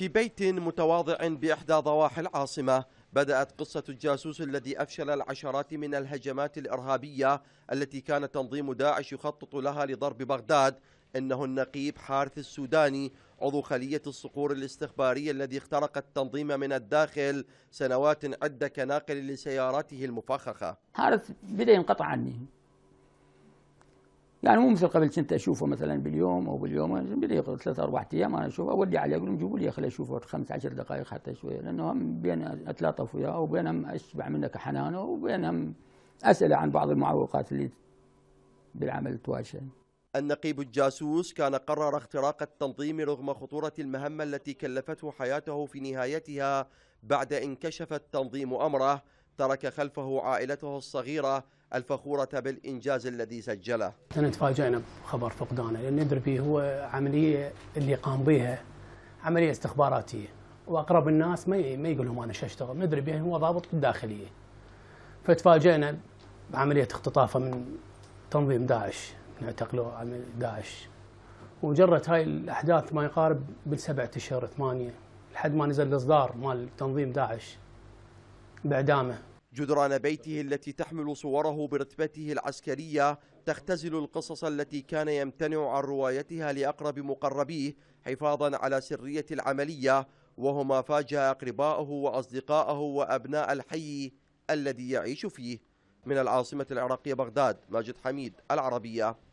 في بيت متواضع بإحدى ضواحي العاصمة بدأت قصة الجاسوس الذي أفشل العشرات من الهجمات الإرهابية التي كان تنظيم داعش يخطط لها لضرب بغداد إنه النقيب حارث السوداني عضو خلية الصقور الاستخبارية الذي اخترق التنظيم من الداخل سنوات عدة كناقل لسياراته المفخخة حارث بدأ ينقطع عني يعني مو مثل قبل كنت اشوفه مثلا باليوم او باليوم ثلاث اربع ايام انا اشوفه اودي عليه اقول لهم جيبوا لي خليني اشوفه خمس عشر دقائق حتى شويه لانه هم بين اتلاطف وياه وبين هم اشبع منك حنانه وبين هم اسئله عن بعض المعوقات اللي بالعمل تواجهه النقيب الجاسوس كان قرر اختراق التنظيم رغم خطورة المهمة التي كلفته حياته في نهايتها بعد ان كشف التنظيم أمره ترك خلفه عائلته الصغيرة الفخورة بالإنجاز الذي سجله أنا تفاجأنا بخبر فقدانه لأن ندري فيه هو عملية اللي قام بها عملية استخباراتية وأقرب الناس ما ما يقول لهم أنا شو أشتغل ندري هو ضابط الداخلية فتفاجأنا بعملية اختطافه من تنظيم داعش نعتقله اعتقلوه عمل داعش وجرت هاي الأحداث ما يقارب بالسبعة أشهر ثمانية لحد ما نزل الإصدار مال تنظيم داعش بإعدامه جدران بيته التي تحمل صوره برتبته العسكرية تختزل القصص التي كان يمتنع عن روايتها لأقرب مقربيه حفاظا على سرية العملية وهما فاجأ أقرباءه وأصدقاءه وأبناء الحي الذي يعيش فيه من العاصمة العراقية بغداد ماجد حميد العربية